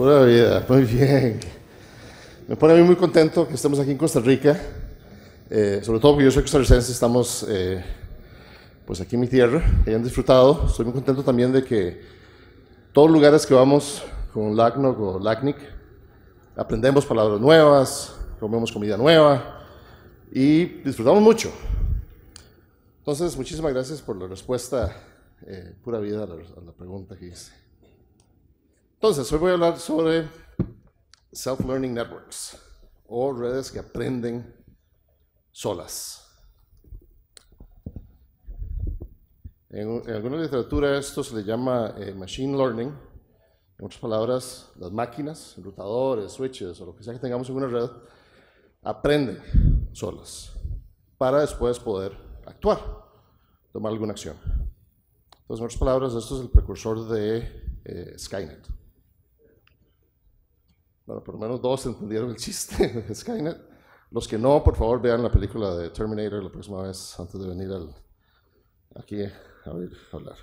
Pura vida, muy bien. Me pone a mí muy contento que estemos aquí en Costa Rica, eh, sobre todo porque yo soy costarricense, estamos eh, pues aquí en mi tierra, hayan disfrutado. Estoy muy contento también de que todos los lugares que vamos con LACNOC o LACNIC, aprendemos palabras nuevas, comemos comida nueva y disfrutamos mucho. Entonces, muchísimas gracias por la respuesta, eh, pura vida a la pregunta que hice. Entonces, hoy voy a hablar sobre Self-Learning Networks o redes que aprenden solas. En, alguna literatura esto se le llama eh, Machine Learning. En otras palabras, las máquinas, rotadores, switches o lo que sea que tengamos en una red, aprenden solas para después poder actuar, tomar alguna acción. Entonces, en otras palabras, esto es el precursor de eh, Skynet. Bueno, por lo menos dos entendieron el chiste de Skynet. Los que no, por favor, vean la película de Terminator la próxima vez antes de venir aquí a, hablar.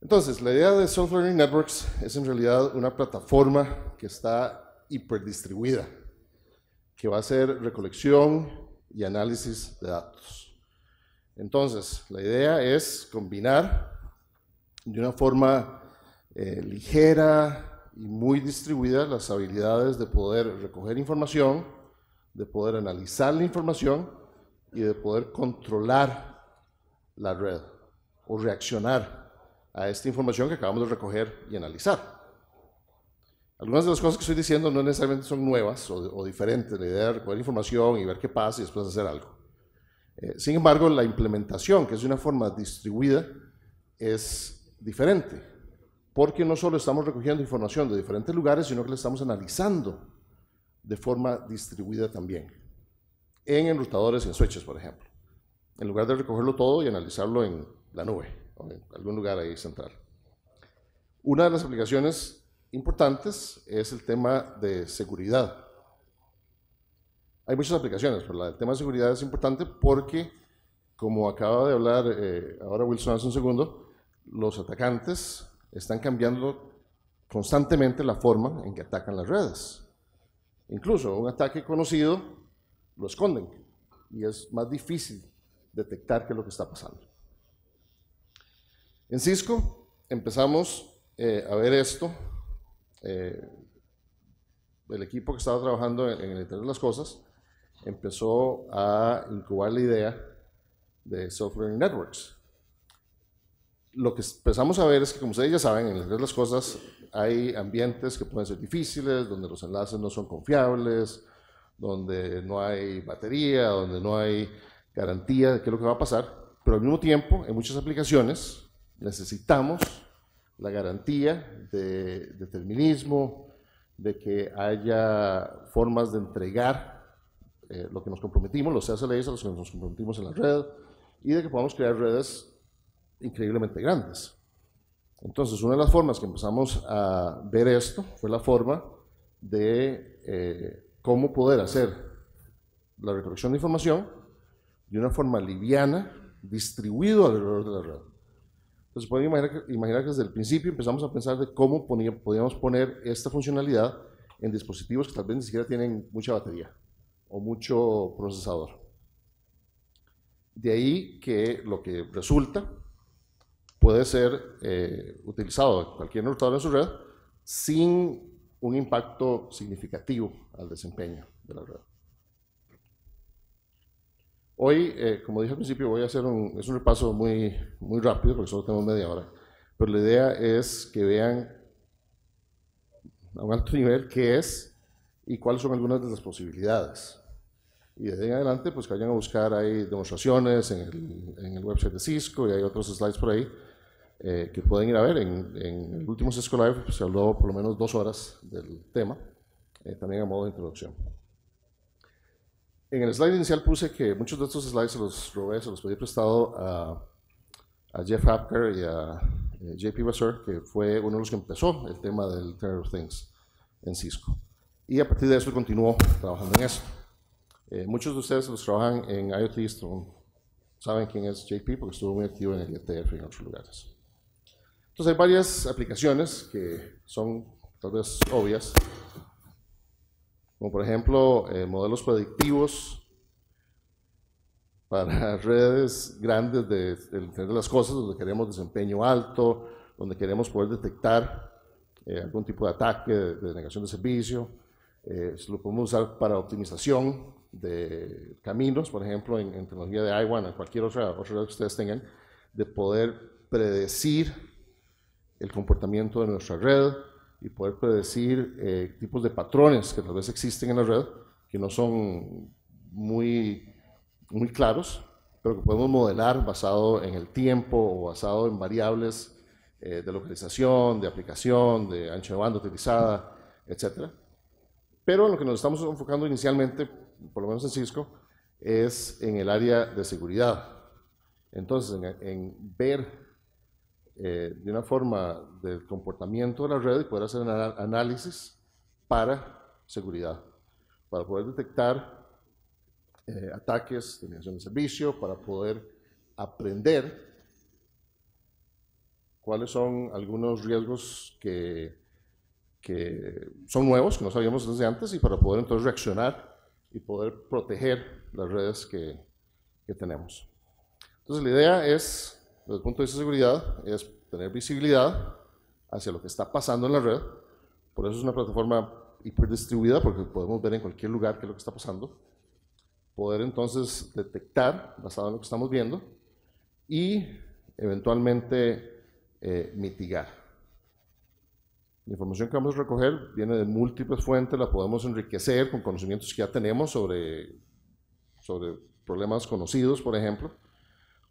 Entonces, la idea de Software Learning Networks es en realidad una plataforma que está hiperdistribuida, que va a ser recolección y análisis de datos. Entonces, la idea es combinar de una forma eh, ligera, y muy distribuidas las habilidades de poder recoger información, de poder analizar la información y de poder controlar la red o reaccionar a esta información que acabamos de recoger y analizar. Algunas de las cosas que estoy diciendo no necesariamente son nuevas o, diferentes, la idea de recoger información y ver qué pasa y después hacer algo. Eh, sin embargo, la implementación, que es de una forma distribuida, es diferente porque no solo estamos recogiendo información de diferentes lugares, sino que la estamos analizando de forma distribuida también, en enrutadores, y en switches, por ejemplo, en lugar de recogerlo todo y analizarlo en la nube, o en algún lugar ahí central. Una de las aplicaciones importantes es el tema de seguridad. Hay muchas aplicaciones, pero el tema de seguridad es importante porque, como acaba de hablar eh, ahora Wilson hace un segundo, los atacantes están cambiando constantemente la forma en que atacan las redes. Incluso un ataque conocido lo esconden y es más difícil detectar qué es lo que está pasando. En Cisco empezamos eh, a ver esto. Eh, el equipo que estaba trabajando en, en el Internet de las Cosas empezó a incubar la idea de Software Networks, lo que empezamos a ver es que, como ustedes ya saben, en las redes las cosas hay ambientes que pueden ser difíciles, donde los enlaces no son confiables, donde no hay batería, donde no hay garantía de qué es lo que va a pasar. Pero al mismo tiempo, en muchas aplicaciones necesitamos la garantía de determinismo, de que haya formas de entregar eh, lo que nos comprometimos, los SLAs a los que nos comprometimos en la red, y de que podamos crear redes increíblemente grandes. Entonces, una de las formas que empezamos a ver esto fue la forma de eh, cómo poder hacer la recolección de información de una forma liviana, distribuido alrededor de la red. Entonces, pueden imaginar que, imaginar que desde el principio empezamos a pensar de cómo podíamos poner esta funcionalidad en dispositivos que tal vez ni siquiera tienen mucha batería o mucho procesador. De ahí que lo que resulta puede ser eh, utilizado cualquier router en su red sin un impacto significativo al desempeño de la red. Hoy, eh, como dije al principio, voy a hacer un, es un repaso muy, muy rápido porque solo tenemos media hora, pero la idea es que vean a un alto nivel qué es y cuáles son algunas de las posibilidades. Y de ahí en adelante, pues que vayan a buscar, hay demostraciones en el, en el website de Cisco y hay otros slides por ahí eh, que pueden ir a ver. En, el último Cisco Live se habló por lo menos dos horas del tema, eh, también a modo de introducción. En el slide inicial puse que muchos de estos slides se los robé, se los pedí prestado a, Jeff Hapker y a eh, JP Vasseur, que fue uno de los que empezó el tema del terror of Things en Cisco. Y a partir de eso continuó trabajando en eso. muchos de ustedes los trabajan en IoT, saben quién es JP porque estuvo muy activo en el ETF y en otros lugares. Entonces hay varias aplicaciones que son tal vez obvias, como por ejemplo eh, modelos predictivos para redes grandes de, de, de las Cosas, donde queremos desempeño alto, donde queremos poder detectar eh, algún tipo de ataque, de, negación de servicio. Eh, lo podemos usar para optimización de caminos, por ejemplo, en, tecnología de IWAN, en cualquier otra, otra red que ustedes tengan, de poder predecir el comportamiento de nuestra red y poder predecir eh, tipos de patrones que tal vez existen en la red, que no son muy, muy claros, pero que podemos modelar basado en el tiempo o basado en variables eh, de localización, de aplicación, de ancho de banda utilizada, etc. Pero en lo que nos estamos enfocando inicialmente, por lo menos en Cisco, es en el área de seguridad. Entonces, en ver eh, de una forma del comportamiento de la red y poder hacer análisis para seguridad, para poder detectar eh, ataques, terminación de servicio, para poder aprender cuáles son algunos riesgos que, son nuevos, que no sabíamos desde antes, y para poder entonces reaccionar y poder proteger las redes que, que tenemos. Entonces la idea es desde el punto de vista de seguridad es tener visibilidad hacia lo que está pasando en la red. Por eso es una plataforma hiperdistribuida porque podemos ver en cualquier lugar qué es lo que está pasando. Poder entonces detectar basado en lo que estamos viendo y eventualmente eh, mitigar. La información que vamos a recoger viene de múltiples fuentes, la podemos enriquecer con conocimientos que ya tenemos sobre, sobre problemas conocidos, por ejemplo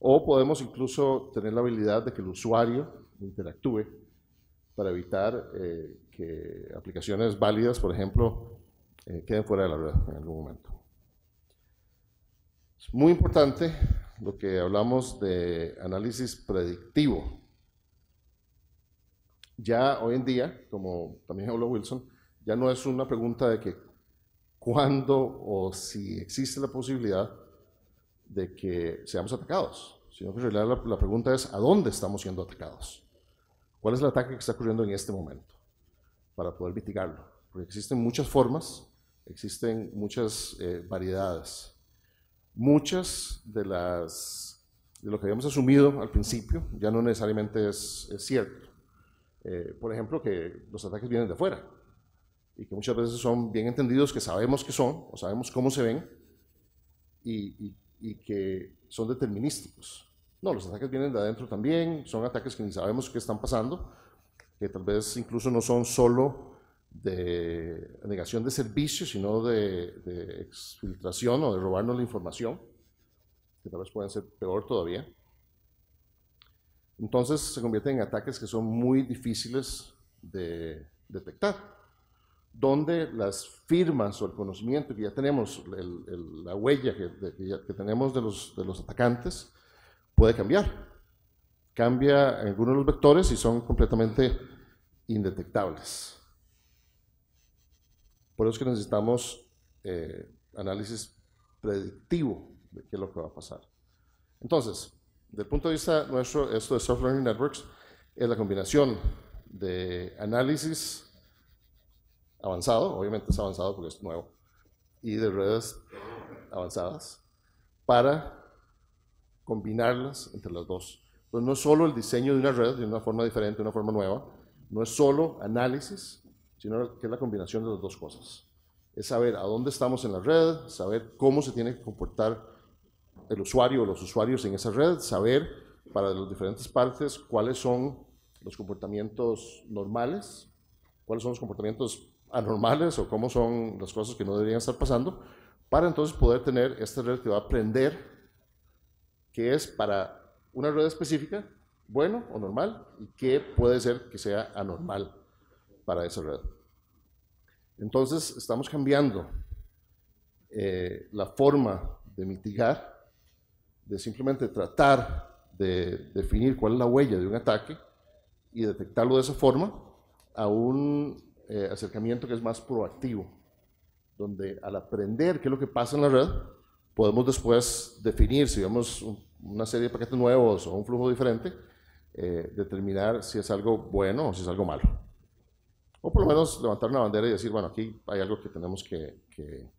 o podemos incluso tener la habilidad de que el usuario interactúe para evitar eh, que aplicaciones válidas, por ejemplo, eh, queden fuera de la red en algún momento. Es muy importante lo que hablamos de análisis predictivo. Ya hoy en día, como también habló Wilson, ya no es una pregunta de que cuándo o si existe la posibilidad, de que seamos atacados, sino que en realidad la, pregunta es a dónde estamos siendo atacados. ¿Cuál es el ataque que está ocurriendo en este momento? Para poder mitigarlo. Porque existen muchas formas, existen muchas eh, variedades. Muchas de las de lo que habíamos asumido al principio ya no necesariamente es, cierto. Eh, por ejemplo, que los ataques vienen de fuera y que muchas veces son bien entendidos que sabemos que son o sabemos cómo se ven y y que son determinísticos. No, los ataques vienen de adentro también, son ataques que ni sabemos qué están pasando, que tal vez incluso no son solo de negación de servicio, sino de, de exfiltración o de robarnos la información, que tal vez pueden ser peor todavía. Entonces se convierten en ataques que son muy difíciles de detectar donde las firmas o el conocimiento que ya tenemos, la huella que, tenemos de los, atacantes, puede cambiar. Cambia algunos de los vectores y son completamente indetectables. Por eso es que necesitamos eh, análisis predictivo de qué es lo que va a pasar. Entonces, desde el punto de vista nuestro, esto de software Learning Networks es la combinación de análisis, avanzado, obviamente es avanzado porque es nuevo, y de redes avanzadas, para combinarlas entre las dos. Entonces no es solo el diseño de una red de una forma diferente, de una forma nueva, no es solo análisis, sino que es la combinación de las dos cosas. Es saber a dónde estamos en la red, saber cómo se tiene que comportar el usuario o los usuarios en esa red, saber para las diferentes partes cuáles son los comportamientos normales, cuáles son los comportamientos anormales o cómo son las cosas que no deberían estar pasando, para entonces poder tener esta red que va a aprender, qué es para una red específica, bueno o normal, y qué puede ser que sea anormal para esa red. Entonces, estamos cambiando eh, la forma de mitigar, de simplemente tratar de definir cuál es la huella de un ataque y detectarlo de esa forma, a un eh, acercamiento que es más proactivo, donde al aprender qué es lo que pasa en la red, podemos después definir si vemos una serie de paquetes nuevos o un flujo diferente, eh, determinar si es algo bueno o si es algo malo. O por lo menos levantar una bandera y decir, bueno, aquí hay algo que tenemos que, que,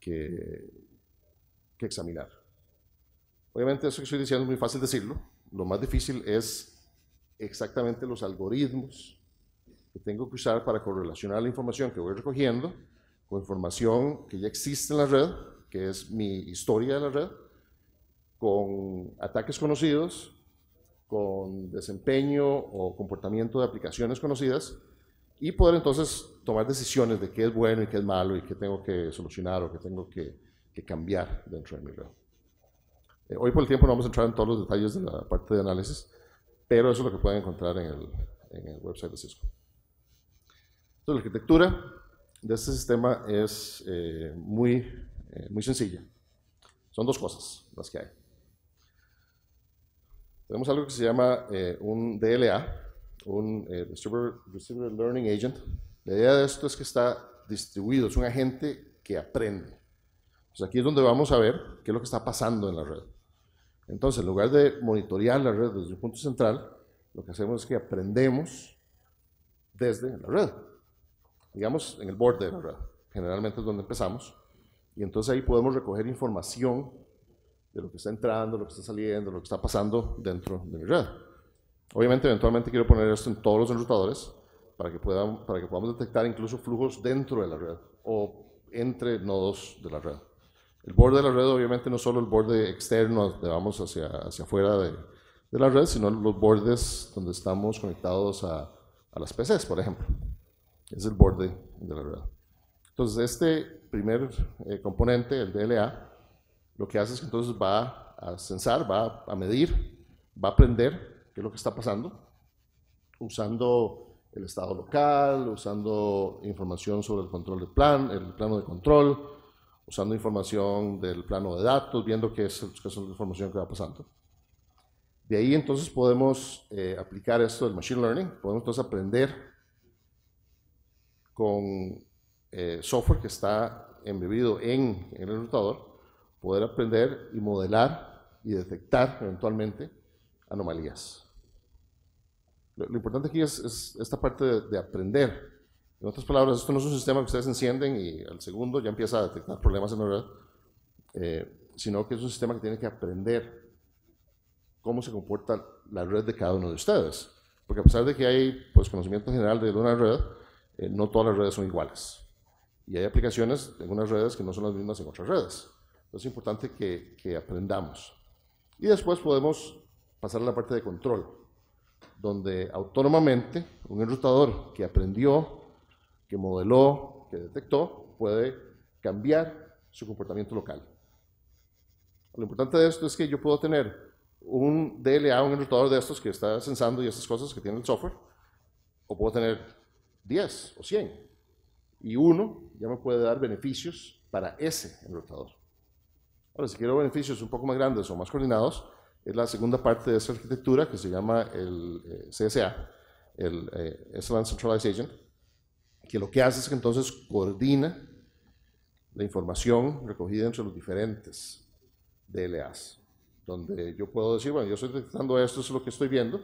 que examinar. Obviamente eso que estoy diciendo es muy fácil decirlo, lo más difícil es exactamente los algoritmos que tengo que usar para correlacionar la información que voy recogiendo con información que ya existe en la red, que es mi historia de la red, con ataques conocidos, con desempeño o comportamiento de aplicaciones conocidas y poder entonces tomar decisiones de qué es bueno y qué es malo y qué tengo que solucionar o qué tengo que, cambiar dentro de mi red. Eh, hoy por el tiempo no vamos a entrar en todos los detalles de la parte de análisis, pero eso es lo que pueden encontrar en el, en el website de Cisco. Entonces, la arquitectura de este sistema es eh, muy, eh, muy sencilla. Son dos cosas las que hay. Tenemos algo que se llama eh, un DLA, un Distributed Learning Agent. La idea de esto es que está distribuido, es un agente que aprende. Entonces, aquí es donde vamos a ver qué es lo que está pasando en la red. Entonces, en lugar de monitorear la red desde un punto central, lo que hacemos es que aprendemos desde la red digamos, en el borde, red, generalmente es donde empezamos, y entonces ahí podemos recoger información de lo que está entrando, lo que está saliendo, lo que está pasando dentro de mi red. Obviamente, eventualmente quiero poner esto en todos los enrutadores para que, puedan, para que podamos detectar incluso flujos dentro de la red o entre nodos de la red. El borde de la red, obviamente, no solo el borde externo, donde vamos hacia, hacia afuera de, de la red, sino los bordes donde estamos conectados a, a las PCs, por ejemplo es el borde de la rueda. Entonces, este primer eh, componente, el DLA, lo que hace es que entonces va a censar, va a medir, va a aprender qué es lo que está pasando, usando el estado local, usando información sobre el control del plan, el plano de control, usando información del plano de datos, viendo qué es, qué es la información que va pasando. De ahí entonces podemos eh, aplicar esto del Machine Learning, podemos entonces aprender con eh, software que está embebido en, el computador poder aprender y modelar y detectar eventualmente anomalías. Lo, importante aquí es, esta parte de, aprender. En otras palabras, esto no es un sistema que ustedes encienden y al segundo ya empieza a detectar problemas en la red, eh, sino que es un sistema que tiene que aprender cómo se comporta la red de cada uno de ustedes. Porque a pesar de que hay pues, conocimiento general de una red, eh, no todas las redes son iguales. Y hay aplicaciones en unas redes que no son las mismas en otras redes. Entonces es importante que, que aprendamos. Y después podemos pasar a la parte de control, donde autónomamente un enrutador que aprendió, que modeló, que detectó, puede cambiar su comportamiento local. Lo importante de esto es que yo puedo tener un DLA, un enrutador de estos que está censando y estas cosas que tiene el software, o puedo tener 10 o 100. Y uno ya me puede dar beneficios para ese enrutador. Ahora, si quiero beneficios un poco más grandes o más coordinados, es la segunda parte de esa arquitectura que se llama el eh, CSA, el eh, Centralized Agent, que lo que hace es que entonces coordina la información recogida entre los diferentes DLAs, donde yo puedo decir, bueno, yo estoy detectando esto, esto es lo que estoy viendo,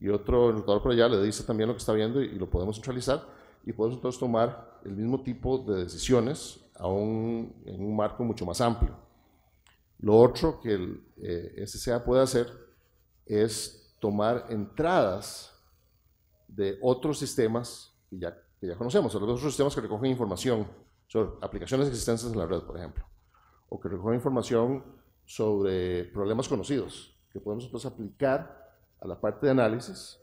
y otro notador por allá le dice también lo que está viendo y, lo podemos centralizar y podemos entonces tomar el mismo tipo de decisiones en un marco mucho más amplio. Lo otro que el eh, SCA puede hacer es tomar entradas de otros sistemas que ya, ya conocemos, de otros sistemas que recogen información sobre aplicaciones existentes en la red, por ejemplo, o que recogen información sobre problemas conocidos, que podemos entonces aplicar a la parte de análisis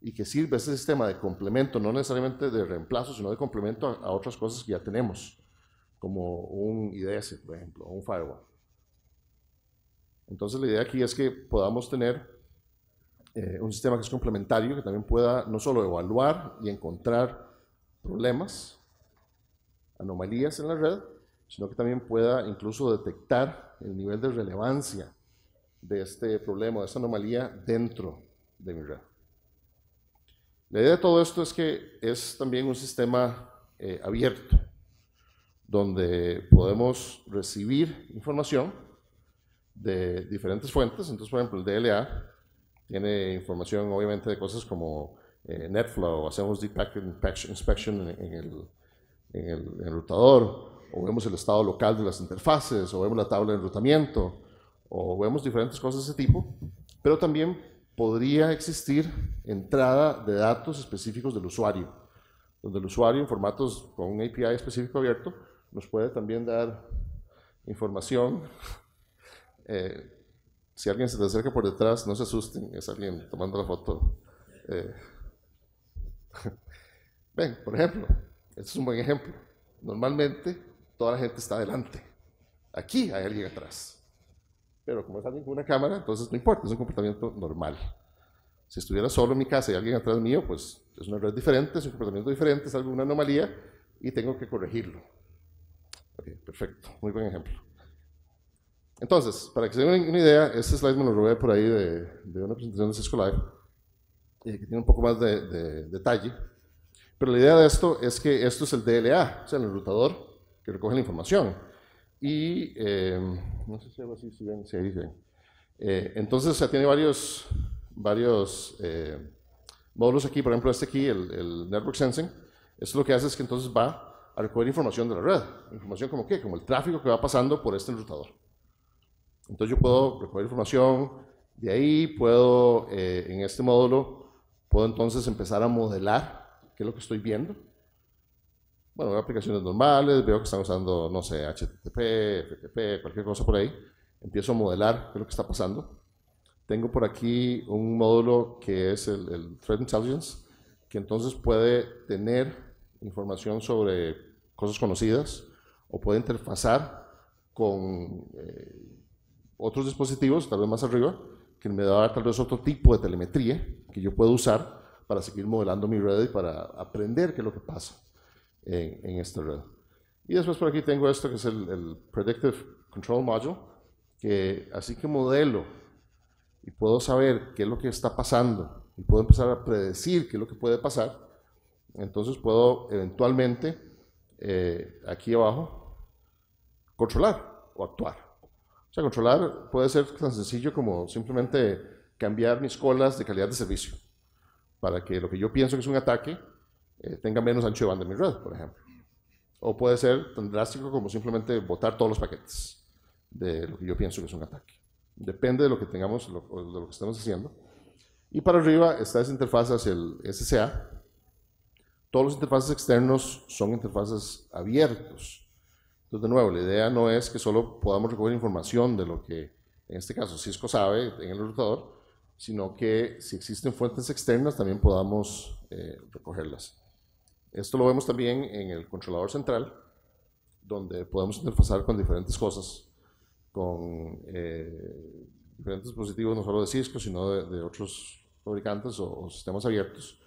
y que sirve ese sistema de complemento, no necesariamente de reemplazo, sino de complemento a, otras cosas que ya tenemos, como un IDS, por ejemplo, o un firewall. Entonces la idea aquí es que podamos tener eh, un sistema que es complementario, que también pueda no solo evaluar y encontrar problemas, anomalías en la red, sino que también pueda incluso detectar el nivel de relevancia de este problema, de esta anomalía dentro de mi red. La idea de todo esto es que es también un sistema eh, abierto, donde podemos recibir información de diferentes fuentes. Entonces, por ejemplo, el DLA tiene información obviamente de cosas como eh, NetFlow, hacemos deep packet inspection en el, en el enrutador, o vemos el estado local de las interfaces, o vemos la tabla de enrutamiento, o vemos diferentes cosas de ese tipo, pero también podría existir entrada de datos específicos del usuario, donde el usuario en formatos con un API específico abierto nos puede también dar información. Eh, si alguien se te acerca por detrás, no se asusten, es alguien tomando la foto. Eh, ven, por ejemplo, este es un buen ejemplo. Normalmente toda la gente está adelante. Aquí hay alguien atrás. Pero como está ninguna cámara, entonces no importa, es un comportamiento normal. Si estuviera solo en mi casa y alguien atrás mío, pues es una red diferente, es un comportamiento diferente, es alguna anomalía y tengo que corregirlo. perfecto, muy buen ejemplo. Entonces, para que se den una idea, este slide me lo robé por ahí de, una presentación de Cisco Live, eh, que tiene un poco más de, de, detalle. Pero la idea de esto es que esto es el DLA, o sea, el enrutador que recoge la información. Y eh, no sé si así, si si eh, entonces, ya tiene varios, varios eh, módulos aquí. Por ejemplo, este aquí, el, Network Sensing. Esto lo que hace es que entonces va a recoger información de la red. Información como qué? Como el tráfico que va pasando por este enrutador. Entonces yo puedo recoger información de ahí, puedo en este módulo, puedo entonces empezar a modelar qué es lo que estoy viendo bueno, aplicaciones normales, veo que están usando, no sé, HTTP, FTP, cualquier cosa por ahí. Empiezo a modelar qué es lo que está pasando. Tengo por aquí un módulo que es el, el Threat Intelligence, que entonces puede tener información sobre cosas conocidas o puede interfazar con eh, otros dispositivos, tal vez más arriba, que me va tal vez otro tipo de telemetría que yo puedo usar para seguir modelando mi red y para aprender qué es lo que pasa en, esta red. Y después por aquí tengo esto que es el, Predictive Control Module, que así que modelo y puedo saber qué es lo que está pasando y puedo empezar a predecir qué es lo que puede pasar, entonces puedo eventualmente eh, aquí abajo controlar o actuar. O sea, controlar puede ser tan sencillo como simplemente cambiar mis colas de calidad de servicio para que lo que yo pienso que es un ataque tenga menos ancho de banda en mi red, por ejemplo. O puede ser tan drástico como simplemente botar todos los paquetes de lo que yo pienso que es un ataque. Depende de lo que tengamos, lo, de lo que estemos haciendo. Y para arriba está esa interfaz hacia el SCA. Todos los interfaces externos son interfaces abiertos. Entonces, de nuevo, la idea no es que solo podamos recoger información de lo que, en este caso, Cisco sabe en el rotador, sino que si existen fuentes externas también podamos eh, recogerlas. Esto lo vemos también en el controlador central, donde podemos interfazar con diferentes cosas, con eh, diferentes dispositivos, no solo de Cisco, sino de, otros fabricantes o, sistemas abiertos,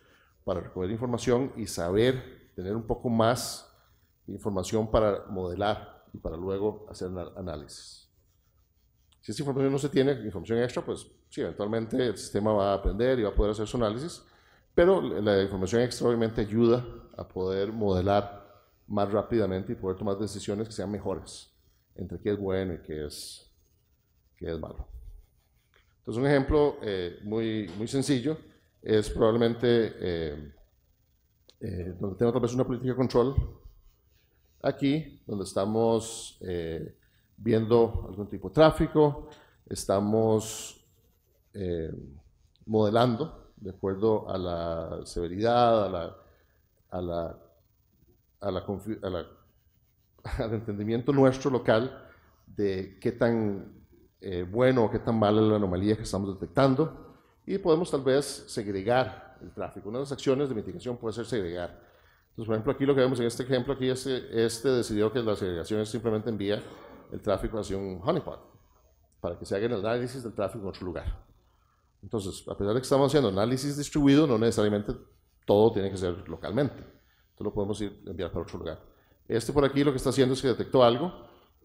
para recoger información y saber, tener un poco más de información para modelar y para luego hacer análisis. Si esa información no se tiene, información extra, pues sí, eventualmente el sistema va a aprender y va a poder hacer su análisis, pero la información extra obviamente ayuda a poder modelar más rápidamente y poder tomar decisiones que sean mejores entre qué es bueno y qué es, qué es malo. Entonces un ejemplo eh, muy, muy sencillo es probablemente eh, eh, donde tengo tal vez una política de control, aquí donde estamos viendo algún tipo de tráfico, estamos modelando de acuerdo a la severidad, a la a la, la, al entendimiento nuestro local de qué tan eh, bueno o qué tan mala es la anomalía que estamos detectando y podemos tal vez segregar el tráfico. Una de las acciones de mitigación puede ser segregar. Entonces, por ejemplo, aquí lo que vemos en este ejemplo, aquí este, este decidió que la segregación simplemente envía el tráfico hacia un honeypot para que se haga el análisis del tráfico en otro lugar. Entonces, a pesar de que estamos haciendo análisis distribuido, no necesariamente todo tiene que ser localmente. Entonces lo podemos ir, enviar para otro lugar. Este por aquí lo que está haciendo es que detectó algo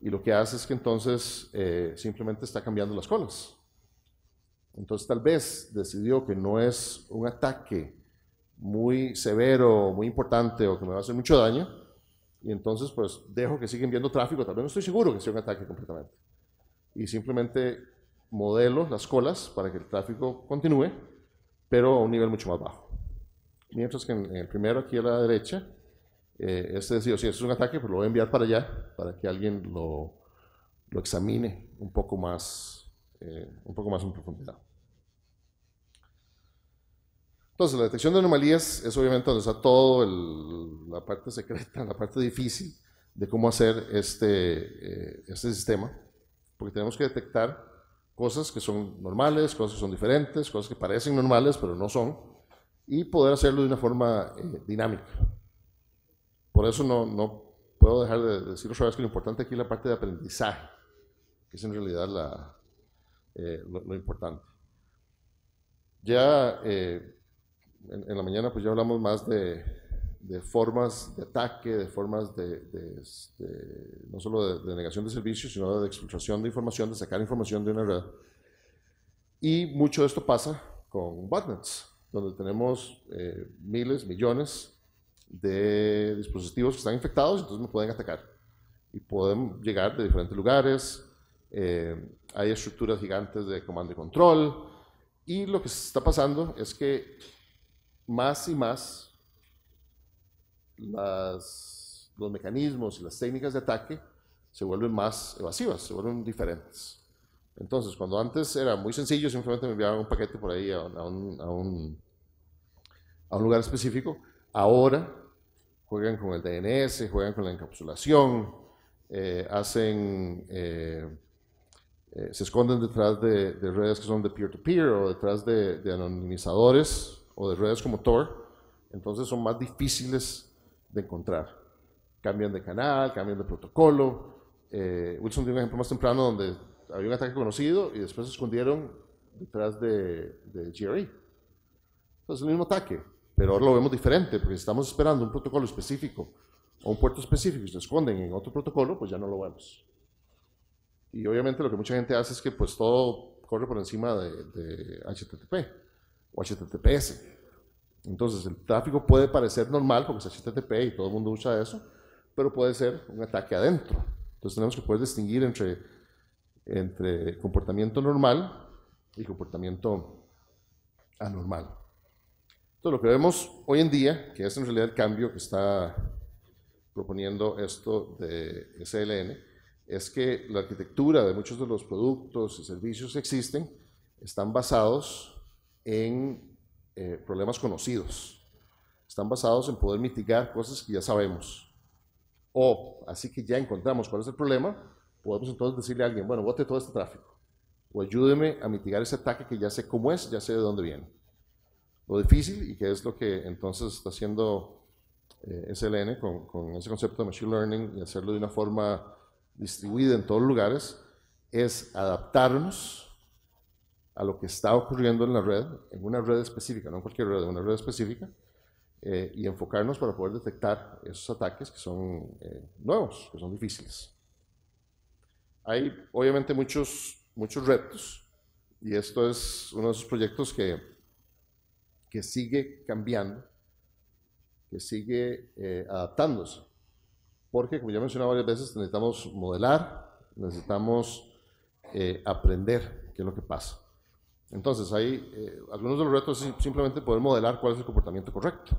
y lo que hace es que entonces eh, simplemente está cambiando las colas. Entonces tal vez decidió que no es un ataque muy severo, muy importante o que me va a hacer mucho daño, y entonces pues dejo que siga viendo tráfico, tal vez no estoy seguro que sea un ataque completamente. Y simplemente modelo las colas para que el tráfico continúe, pero a un nivel mucho más bajo. Mientras que en el primero aquí a la derecha, eh, este decidió, si este es un ataque, pues lo voy a enviar para allá, para que alguien lo, lo examine un poco más, eh, un poco más en profundidad. Entonces, la detección de anomalías es obviamente donde está todo la parte secreta, la parte difícil de cómo hacer este, eh, este sistema, porque tenemos que detectar cosas que son normales, cosas que son diferentes, cosas que parecen normales pero no son, y poder hacerlo de una forma eh, dinámica. Por eso no, puedo dejar de decir otra vez que lo importante aquí es la parte de aprendizaje, que es en realidad eh, lo, importante. Ya eh, en, la mañana pues ya hablamos más de, formas de ataque, de formas de, este, no solo de, negación de servicios, sino de explotación de información, de sacar información de una red. Y mucho de esto pasa con botnets donde tenemos eh, miles, millones de dispositivos que están infectados, entonces nos pueden atacar. Y pueden llegar de diferentes lugares, eh, hay estructuras gigantes de comando y control, y lo que se está pasando es que más y más los mecanismos y las técnicas de ataque se vuelven más evasivas, se vuelven diferentes. Entonces, cuando antes era muy sencillo, simplemente me enviaban un paquete por ahí a, un, lugar específico, ahora juegan con el DNS, juegan con la encapsulación, eh, hacen, eh, eh, se esconden detrás de, redes que son de peer-to-peer o detrás de, de, anonimizadores o de redes como Tor, entonces son más difíciles de encontrar. Cambian de canal, cambian de protocolo. Wilson dio un ejemplo más temprano donde había un ataque conocido y después se escondieron detrás de, de GRE. Entonces, el mismo ataque, pero ahora lo vemos diferente, porque si estamos esperando un protocolo específico o un puerto específico y se esconden en otro protocolo, pues ya no lo vemos. Y obviamente lo que mucha gente hace es que pues todo corre por encima de, de HTTP o HTTPS. Entonces, el tráfico puede parecer normal porque es HTTP y todo el mundo usa eso, pero puede ser un ataque adentro. Entonces, tenemos que poder distinguir entre entre comportamiento normal y comportamiento anormal. Entonces, lo que vemos hoy en día, que es en realidad el cambio que está proponiendo esto de SLN, es que la arquitectura de muchos de los productos y servicios que existen están basados en eh, problemas conocidos, están basados en poder mitigar cosas que ya sabemos, o así que ya encontramos cuál es el problema, podemos entonces decirle a alguien, bueno, bote todo este tráfico, o ayúdeme a mitigar ese ataque que ya sé cómo es, ya sé de dónde viene. Lo difícil y que es lo que entonces está haciendo eh, SLN con, ese concepto de Machine Learning y hacerlo de una forma distribuida en todos los lugares, es adaptarnos a lo que está ocurriendo en la red, en una red específica, no en cualquier red, en una red específica, eh, y enfocarnos para poder detectar esos ataques que son eh, nuevos, que son difíciles. Hay obviamente muchos, muchos retos y esto es uno de esos proyectos que, que sigue cambiando, que sigue eh, adaptándose, porque como ya mencionado varias veces, necesitamos modelar, necesitamos eh, aprender qué es lo que pasa. Entonces, hay eh, algunos de los retos es simplemente poder modelar cuál es el comportamiento correcto.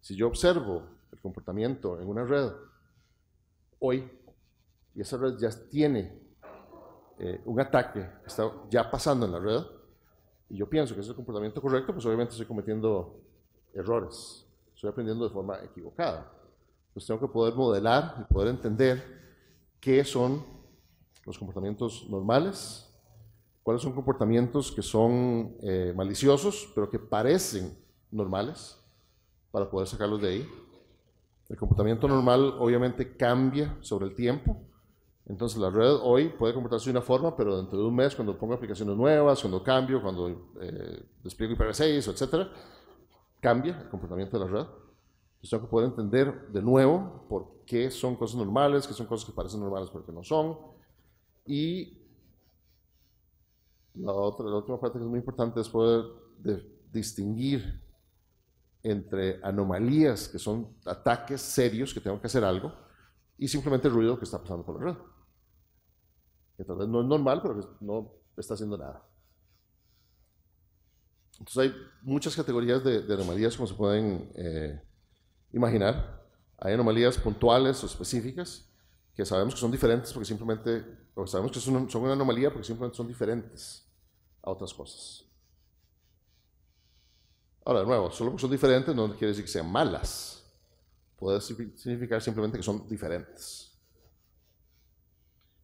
Si yo observo el comportamiento en una red hoy, y esa red ya tiene eh, un ataque, está ya pasando en la red, y yo pienso que ese es el comportamiento correcto, pues obviamente estoy cometiendo errores, estoy aprendiendo de forma equivocada. Entonces tengo que poder modelar y poder entender qué son los comportamientos normales, cuáles son comportamientos que son eh, maliciosos, pero que parecen normales, para poder sacarlos de ahí. El comportamiento normal obviamente cambia sobre el tiempo, entonces la red hoy puede comportarse de una forma, pero dentro de un mes, cuando pongo aplicaciones nuevas, cuando cambio, cuando eh, despliego IPv6, etcétera, cambia el comportamiento de la red. Entonces tengo que poder entender de nuevo por qué son cosas normales, qué son cosas que parecen normales pero que no son. Y la, otra, la última parte que es muy importante es poder distinguir entre anomalías, que son ataques serios, que tengo que hacer algo, y simplemente el ruido que está pasando por la red no es normal, pero no está haciendo nada. Entonces hay muchas categorías de, anomalías como se pueden eh, imaginar. Hay anomalías puntuales o específicas que sabemos que son diferentes porque simplemente, sabemos que son, una anomalía porque simplemente son diferentes a otras cosas. Ahora, de nuevo, solo porque son diferentes no quiere decir que sean malas. Puede significar simplemente que son diferentes.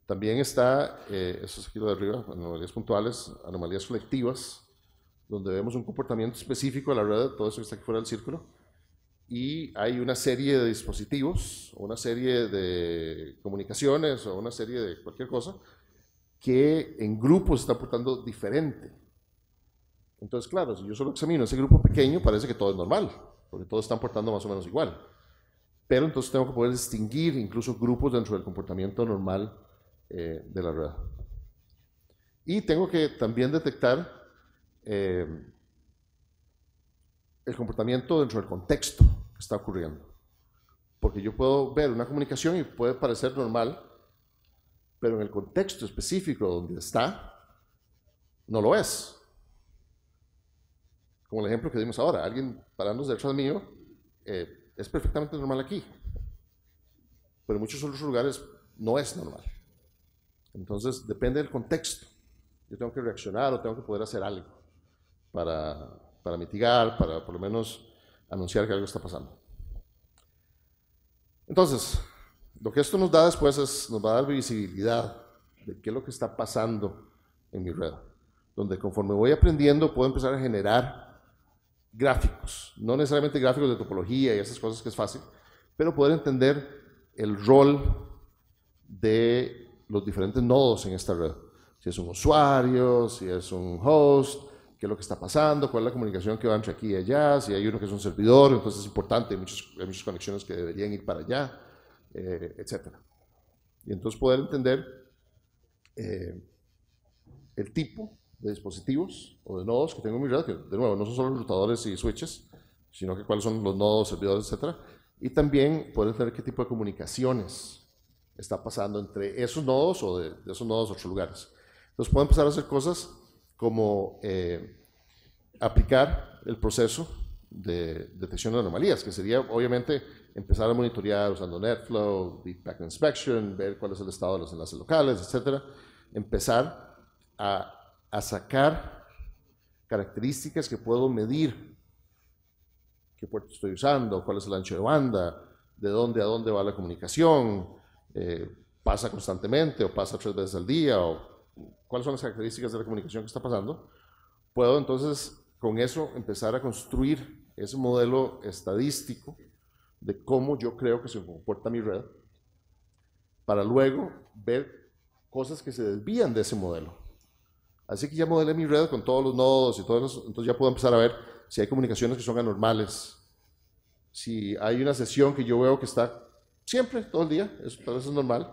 También está, eh, eso es aquí lo de arriba, anomalías puntuales, anomalías selectivas, donde vemos un comportamiento específico de la red, todo eso está aquí fuera del círculo, y hay una serie de dispositivos, una serie de comunicaciones o una serie de cualquier cosa que en grupos está portando diferente. Entonces, claro, si yo solo examino ese grupo pequeño, parece que todo es normal, porque todos están portando más o menos igual. Pero entonces tengo que poder distinguir incluso grupos dentro del comportamiento normal eh, de la rueda. Y tengo que también detectar eh, el comportamiento dentro del contexto que está ocurriendo. Porque yo puedo ver una comunicación y puede parecer normal, pero en el contexto específico donde está, no lo es. Como el ejemplo que dimos ahora, alguien parándose detrás mío eh, es perfectamente normal aquí, pero en muchos otros lugares no es normal. Entonces, depende del contexto. Yo tengo que reaccionar o tengo que poder hacer algo para, mitigar, para por lo menos anunciar que algo está pasando. Entonces, lo que esto nos da después es, nos va a dar visibilidad de qué es lo que está pasando en mi red. Donde conforme voy aprendiendo, puedo empezar a generar gráficos. No necesariamente gráficos de topología y esas cosas que es fácil, pero poder entender el rol de los diferentes nodos en esta red. Si es un usuario, si es un host, qué es lo que está pasando, cuál es la comunicación que va entre aquí y allá, si hay uno que es un servidor, entonces es importante, hay, muchas conexiones que deberían ir para allá, eh, etcétera. etc. Y entonces poder entender eh, el tipo de dispositivos o de nodos que tengo en mi red, que de nuevo no son solo rotadores y switches, sino que cuáles son los nodos, servidores, etc. Y también poder entender qué tipo de comunicaciones está pasando entre esos nodos o de, esos nodos a otros lugares. Entonces pueden empezar a hacer cosas como eh, aplicar el proceso de detección de anomalías, que sería obviamente empezar a monitorear usando NetFlow, Packet Inspection, ver cuál es el estado de los enlaces locales, etcétera. Empezar a, a sacar características que puedo medir, qué puerto estoy usando, cuál es el ancho de banda, de dónde a dónde va la comunicación, eh, pasa constantemente o pasa tres veces al día o cuáles son las características de la comunicación que está pasando, puedo entonces con eso empezar a construir ese modelo estadístico de cómo yo creo que se comporta mi red para luego ver cosas que se desvían de ese modelo. Así que ya modelé mi red con todos los nodos y todos los, entonces ya puedo empezar a ver si hay comunicaciones que son anormales, si hay una sesión que yo veo que está Siempre, todo el día, eso, tal eso es normal.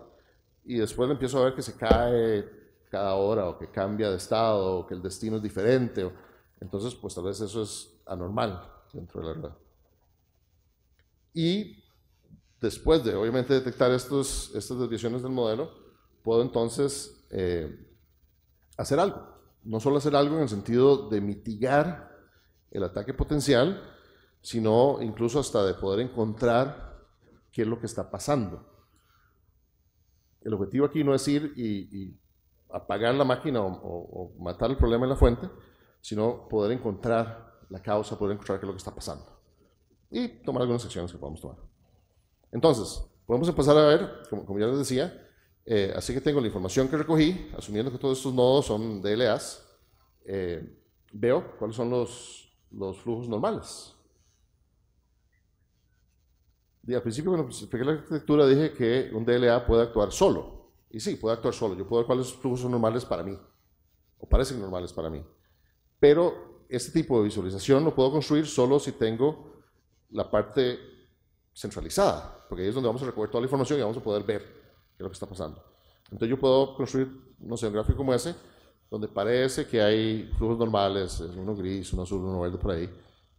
Y después empiezo a ver que se cae cada hora o que cambia de estado o que el destino es diferente. entonces, pues tal vez eso es anormal dentro de la red. Y después de, obviamente, detectar estos, estas desviaciones del modelo, puedo entonces eh, hacer algo. No solo hacer algo en el sentido de mitigar el ataque potencial, sino incluso hasta de poder encontrar qué es lo que está pasando. El objetivo aquí no es ir y, apagar la máquina o, matar el problema en la fuente, sino poder encontrar la causa, poder encontrar qué es lo que está pasando. Y tomar algunas acciones que podamos tomar. Entonces, podemos empezar a ver, como, como ya les decía, eh, así que tengo la información que recogí, asumiendo que todos estos nodos son DLAs, eh, veo cuáles son los, los flujos normales, al principio cuando expliqué pues, la arquitectura dije que un DLA puede actuar solo. Y sí, puede actuar solo. Yo puedo ver cuáles flujos normales para mí, o parecen normales para mí. Pero este tipo de visualización lo puedo construir solo si tengo la parte centralizada, porque ahí es donde vamos a recoger toda la información y vamos a poder ver qué es lo que está pasando. Entonces yo puedo construir, no sé, un gráfico como ese, donde parece que hay flujos normales, uno gris, uno azul, uno verde por ahí,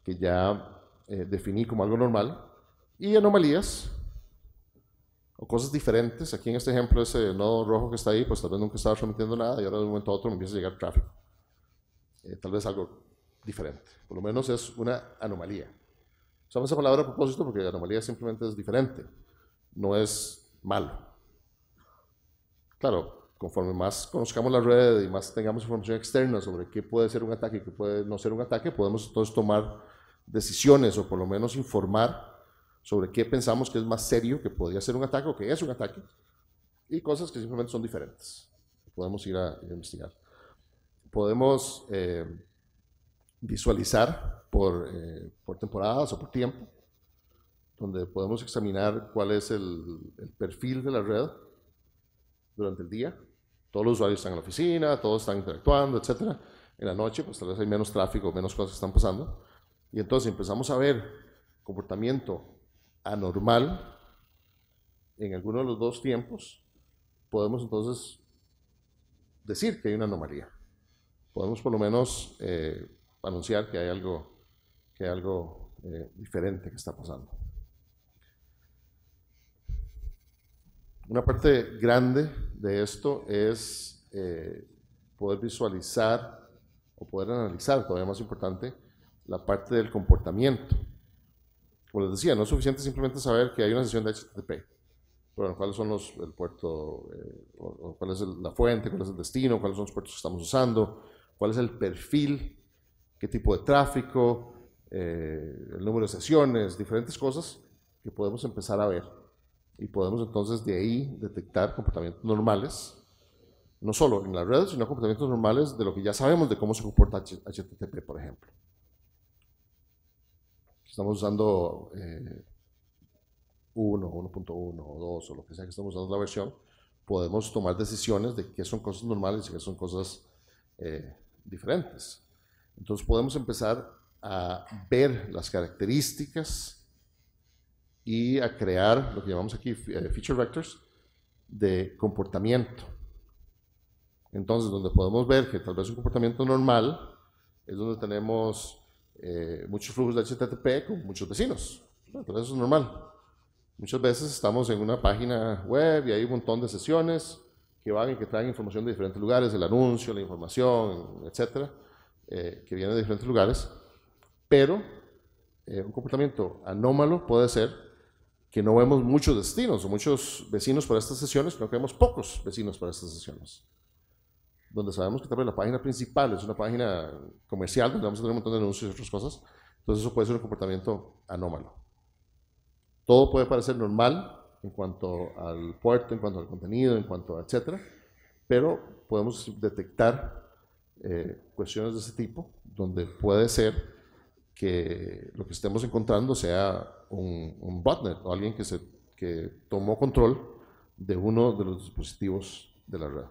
que ya eh, definí como algo normal, y anomalías o cosas diferentes. Aquí en este ejemplo, ese nodo rojo que está ahí, pues tal vez nunca estaba transmitiendo nada y ahora de un momento a otro me empieza a llegar tráfico. Eh, tal vez algo diferente. Por lo menos es una anomalía. Usamos esa palabra a propósito porque anomalía simplemente es diferente, no es malo. Claro, conforme más conozcamos la red y más tengamos información externa sobre qué puede ser un ataque y qué puede no ser un ataque, podemos entonces tomar decisiones o por lo menos informar sobre qué pensamos que es más serio, que podría ser un ataque o que es un ataque, y cosas que simplemente son diferentes. Podemos ir a, investigar. Podemos eh, visualizar por, eh, por temporadas o por tiempo, donde podemos examinar cuál es el, el perfil de la red durante el día. Todos los usuarios están en la oficina, todos están interactuando, etcétera en la noche, pues tal vez hay menos tráfico, menos cosas están pasando. Y entonces empezamos a ver comportamiento anormal en alguno de los dos tiempos, podemos entonces decir que hay una anomalía. Podemos por lo menos eh, anunciar que hay algo, que algo eh, diferente que está pasando. Una parte grande de esto es eh, poder visualizar o poder analizar, todavía más importante, la parte del comportamiento como les decía, no es suficiente simplemente saber que hay una sesión de HTTP. Bueno, cuáles son los, el puerto, eh, cuál es la fuente, cuál es el destino, cuáles son los puertos que estamos usando, cuál es el perfil, qué tipo de tráfico, eh, el número de sesiones, diferentes cosas que podemos empezar a ver. Y podemos entonces de ahí detectar comportamientos normales, no solo en las redes, sino comportamientos normales de lo que ya sabemos de cómo se comporta HTTP, por ejemplo estamos usando 1, 1.1 o 2 o lo que sea que estamos usando la versión, podemos tomar decisiones de qué son cosas normales y qué son cosas eh, diferentes. Entonces podemos empezar a ver las características y a crear lo que llamamos aquí eh, feature vectors de comportamiento. Entonces, donde podemos ver que tal vez un comportamiento normal es donde tenemos eh, muchos flujos de HTTP con muchos vecinos. Entonces eso es normal. Muchas veces estamos en una página web y hay un montón de sesiones que van y que traen información de diferentes lugares, el anuncio, la información, etcétera, eh, que viene de diferentes lugares. Pero eh, un comportamiento anómalo puede ser que no vemos muchos destinos o muchos vecinos para estas sesiones, pero que vemos pocos vecinos para estas sesiones donde sabemos que tal la página principal es una página comercial, donde vamos a tener un montón de anuncios y otras cosas, entonces eso puede ser un comportamiento anómalo. Todo puede parecer normal en cuanto al puerto, en cuanto al contenido, en cuanto a etcétera, pero podemos detectar eh, cuestiones de ese tipo donde puede ser que lo que estemos encontrando sea un, un botnet o alguien que, se, que tomó control de uno de los dispositivos de la red.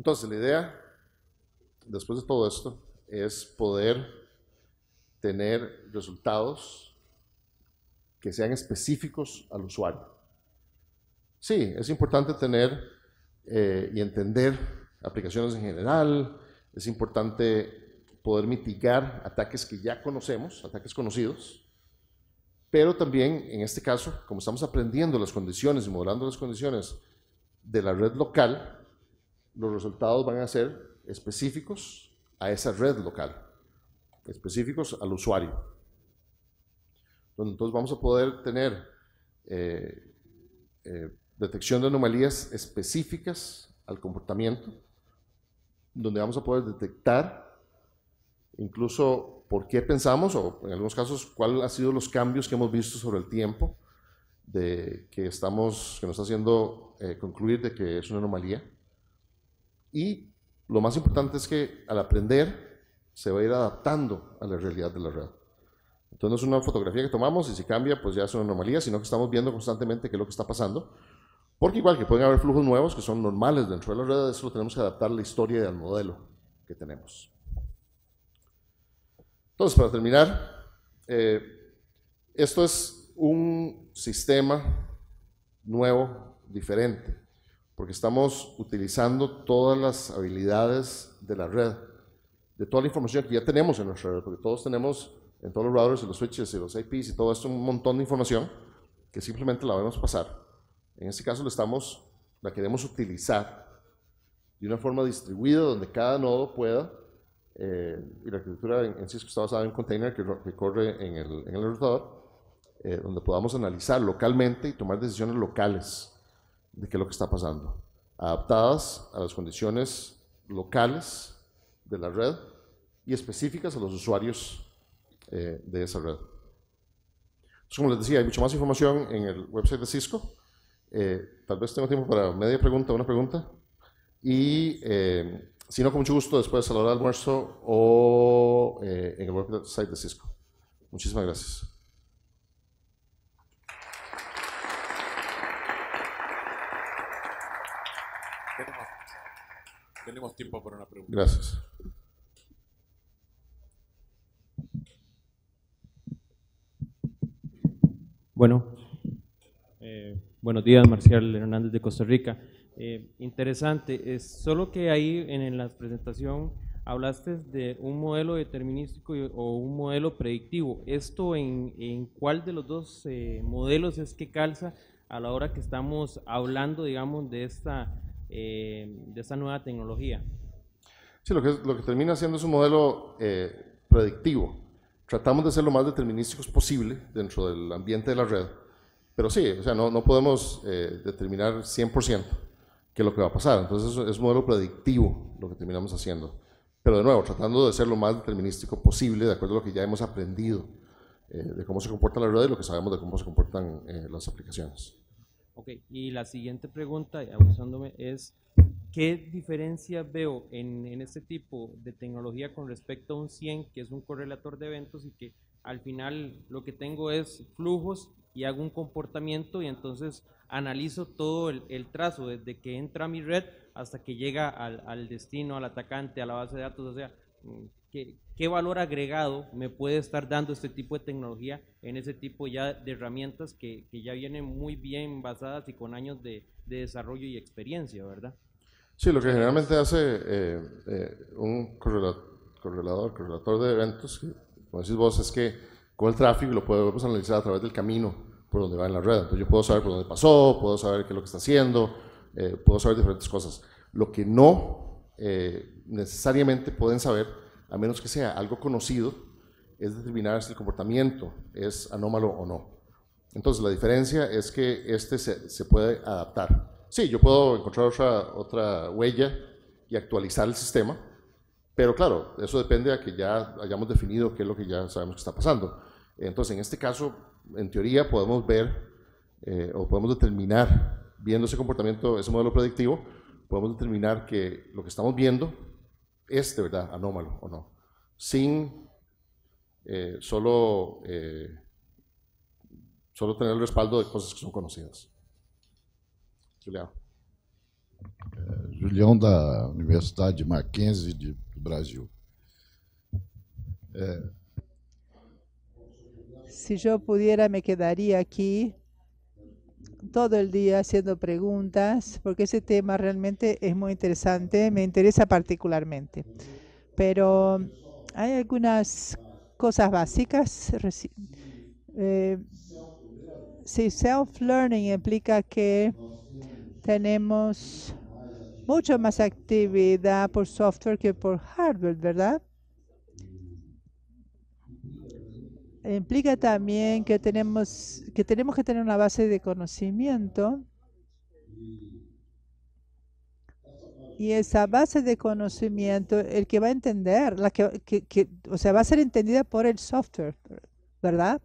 Entonces, la idea, después de todo esto, es poder tener resultados que sean específicos al usuario. Sí, es importante tener eh, y entender aplicaciones en general, es importante poder mitigar ataques que ya conocemos, ataques conocidos, pero también en este caso, como estamos aprendiendo las condiciones y modelando las condiciones de la red local, los resultados van a ser específicos a esa red local, específicos al usuario. Entonces vamos a poder tener eh, eh, detección de anomalías específicas al comportamiento, donde vamos a poder detectar incluso por qué pensamos o en algunos casos cuáles han sido los cambios que hemos visto sobre el tiempo de que estamos que nos está haciendo eh, concluir de que es una anomalía y lo más importante es que al aprender se va a ir adaptando a la realidad de la red. Entonces no es una fotografía que tomamos y si cambia, pues ya es una normalidad, sino que estamos viendo constantemente qué es lo que está pasando. Porque igual que pueden haber flujos nuevos que son normales dentro de la red, eso lo tenemos que adaptar a la historia y al modelo que tenemos. Entonces, para terminar, eh, esto es un sistema nuevo, diferente porque estamos utilizando todas las habilidades de la red, de toda la información que ya tenemos en nuestra red, porque todos tenemos en todos los routers en los switches en los IPs y todo esto un montón de información que simplemente la vemos pasar. En este caso la, estamos, la queremos utilizar de una forma distribuida donde cada nodo pueda, eh, y la arquitectura en, Cisco está basada en un container que, corre en el, en el eh, donde podamos analizar localmente y tomar decisiones locales de qué es lo que está pasando, adaptadas a las condiciones locales de la red y específicas a los usuarios eh, de esa red. Entonces, como les decía, hay mucha más información en el website de Cisco. Eh, tal vez tengo tiempo para media pregunta, una pregunta. Y eh, si no, con mucho gusto después a la hora del almuerzo o en el website de Cisco. Muchísimas gracias. Tenemos tiempo para una pregunta. Gracias. Bueno, eh, buenos días, Marcial Hernández de Costa Rica. Eh, interesante, solo que ahí en, la presentación hablaste de un modelo determinístico o un modelo predictivo. ¿Esto en, cuál de los dos eh, modelos es que calza a la hora que estamos hablando, digamos, de esta eh, de esta nueva tecnología. Sí, lo que, lo que termina haciendo es un modelo eh, predictivo. Tratamos de ser lo más determinísticos posible dentro del ambiente de la red, pero sí, o sea, no, podemos eh, determinar 100% qué es lo que va a pasar. Entonces es, un modelo predictivo lo que terminamos haciendo. Pero de nuevo, tratando de ser lo más determinístico posible, de acuerdo a lo que ya hemos aprendido de cómo se comporta la red y lo que sabemos de cómo se comportan las aplicaciones. Ok, y la siguiente pregunta, abusándome, es ¿qué diferencia veo en, este tipo de tecnología con respecto a un 100, que es un correlator de eventos y que al final lo que tengo es flujos y hago un comportamiento y entonces analizo todo el, trazo, desde que entra mi red hasta que llega al, al, destino, al atacante, a la base de datos, o sea, ¿Qué, valor agregado me puede estar dando este tipo de tecnología en ese tipo ya de herramientas que, que ya vienen muy bien basadas y con años de, desarrollo y experiencia, verdad? Sí, lo que generalmente hace eh, eh, un correlador, correlador, de eventos, como decís vos, es que con el tráfico lo podemos analizar a través del camino por donde va en la rueda. Entonces yo puedo saber por dónde pasó, puedo saber qué es lo que está haciendo, eh, puedo saber diferentes cosas. Lo que no necesariamente pueden saber a menos que sea algo conocido, es determinar si el comportamiento es anómalo o no. Entonces, la diferencia es que este se, puede adaptar. Sí, yo puedo encontrar otra, otra huella y actualizar el sistema, pero claro, eso depende a que ya hayamos definido qué es lo que ya sabemos que está pasando. Entonces, en este caso, en teoría, podemos ver eh, o podemos determinar, viendo ese comportamiento, ese modelo predictivo, podemos determinar que lo que estamos viendo es de verdad anómalo o no, sin eh, solo, eh, solo tener el respaldo de cosas que son conocidas. Julião. Eh, Julião, da Universidade Mackenzie de, do Brasil. É... Se eu pudesse, me quedaria aqui todo el día haciendo preguntas, porque ese tema realmente es muy interesante, me interesa particularmente. Pero hay algunas cosas básicas. si eh, self-learning implica que tenemos mucho más actividad por software que por hardware, ¿verdad? implica también que tenemos, que tenemos que tener una base de conocimiento y esa base de conocimiento, el que va a entender, la que, que, o sea, va a ser entendida por el software, ¿verdad?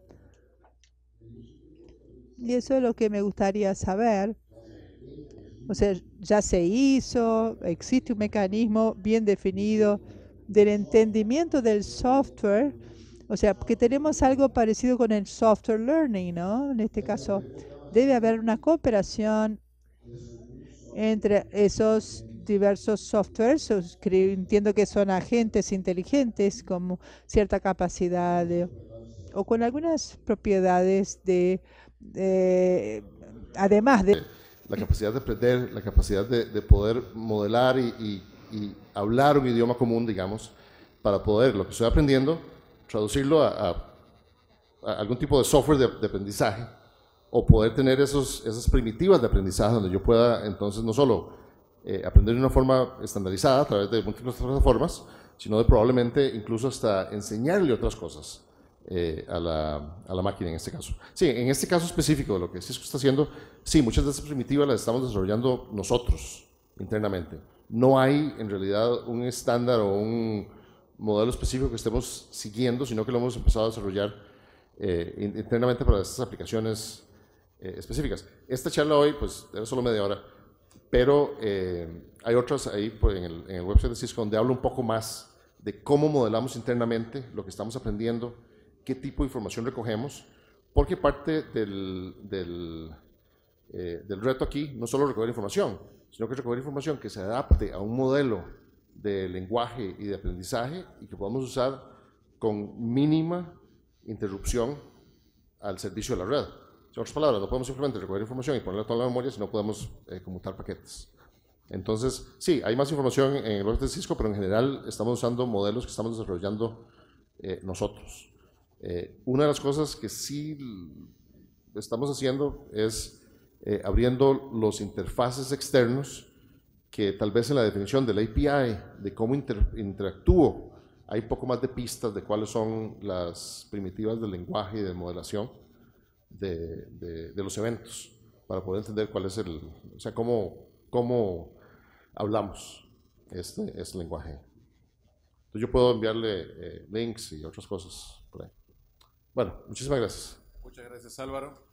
Y eso es lo que me gustaría saber. O sea, ya se hizo, existe un mecanismo bien definido del entendimiento del software o sea, porque tenemos algo parecido con el software learning, ¿no? En este caso, debe haber una cooperación entre esos diversos softwares. Entiendo que son agentes inteligentes con cierta capacidad o con algunas propiedades de, además de... La capacidad de aprender, la capacidad de, poder modelar y, y hablar un idioma común, digamos, para poder lo que estoy aprendiendo traducirlo a, algún tipo de software de, aprendizaje o poder tener esos, esas primitivas de aprendizaje donde yo pueda entonces no solo eh, aprender de una forma estandarizada a través de múltiples plataformas, sino de probablemente incluso hasta enseñarle otras cosas eh, a, la, a, la, máquina en este caso. Sí, en este caso específico de lo que Cisco está haciendo, sí, muchas de esas primitivas las estamos desarrollando nosotros internamente. No hay en realidad un estándar o un, modelo específico que estemos siguiendo, sino que lo hemos empezado a desarrollar eh, internamente para estas aplicaciones eh, específicas. Esta charla hoy, pues, era solo media hora, pero eh, hay otras ahí pues, en, el, website de Cisco donde hablo un poco más de cómo modelamos internamente lo que estamos aprendiendo, qué tipo de información recogemos, porque parte del, del, del reto aquí no solo recoger información, sino que recoger información que se adapte a un modelo de lenguaje y de aprendizaje y que podamos usar con mínima interrupción al servicio de la red. En otras palabras, no podemos simplemente recoger información y ponerla toda la memoria si no podemos eh, conmutar paquetes. Entonces, sí, hay más información en el de Cisco, pero en general estamos usando modelos que estamos desarrollando eh, nosotros. Eh, una de las cosas que sí estamos haciendo es eh, abriendo los interfaces externos que tal vez en la definición del API, de cómo interactúo, hay poco más de pistas de cuáles son las primitivas del lenguaje y de modelación de, de, los eventos, para poder entender cuál es el, o sea, cómo, cómo hablamos este, es este lenguaje. Entonces yo puedo enviarle eh, links y otras cosas por ahí. Bueno, muchísimas gracias. Muchas gracias Álvaro.